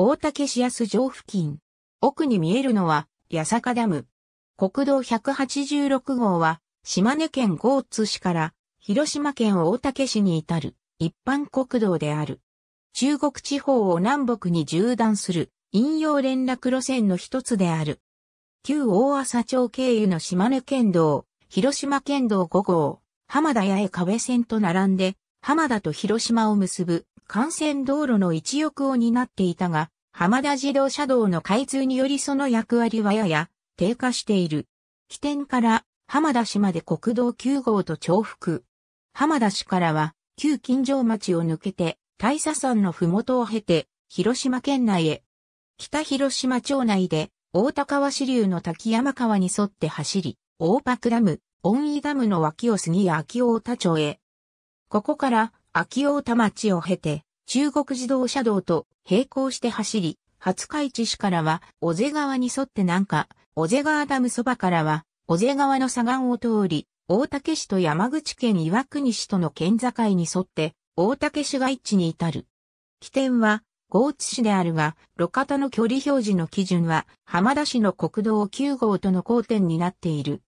大竹市安城付近。奥に見えるのは、八坂ダム。国道186号は、島根県豪津市から、広島県大竹市に至る、一般国道である。中国地方を南北に縦断する、引用連絡路線の一つである。旧大浅町経由の島根県道、広島県道5号、浜田八重壁線と並んで、浜田と広島を結ぶ幹線道路の一翼を担っていたが、浜田自動車道の開通によりその役割はやや低下している。起点から浜田市まで国道9号と重複。浜田市からは旧金城町を抜けて大佐山の麓を経て広島県内へ。北広島町内で大高川支流の滝山川に沿って走り、大クダム、温井ダムの脇を過ぎ秋大田町へ。ここから秋大田町を経て、中国自動車道と並行して走り、廿日市市からは、小瀬川に沿って南下、小瀬川ダムそばからは、小瀬川の左岸を通り、大竹市と山口県岩国市との県境に沿って、大竹市街地に至る。起点は、豪津市であるが、路肩の距離表示の基準は、浜田市の国道9号との交点になっている。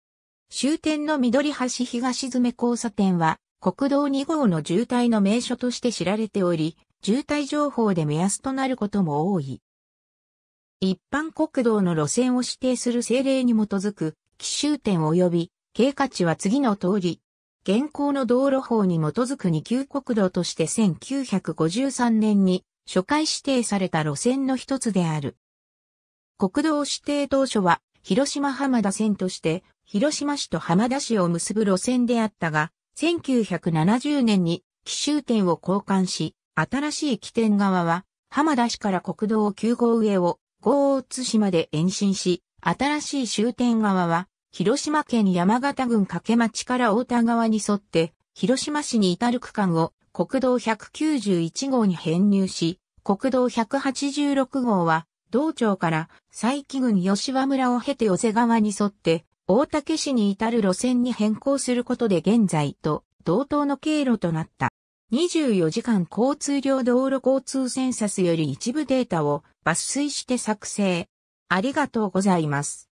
終点の緑橋東詰交差点は、国道2号の渋滞の名所として知られており、渋滞情報で目安となることも多い。一般国道の路線を指定する政令に基づく、奇襲点及び経過値は次の通り、現行の道路法に基づく二級国道として1953年に初回指定された路線の一つである。国道指定当初は広島浜田線として広島市と浜田市を結ぶ路線であったが、1970年に奇襲点を交換し、新しい起点側は、浜田市から国道9号上を豪津市まで延伸し、新しい終点側は、広島県山形郡掛町から大田川に沿って、広島市に至る区間を国道191号に編入し、国道186号は、道庁から佐伯郡吉和村を経て寄せ川に沿って、大竹市に至る路線に変更することで現在と同等の経路となった。24時間交通量道路交通センサスより一部データを抜粋して作成。ありがとうございます。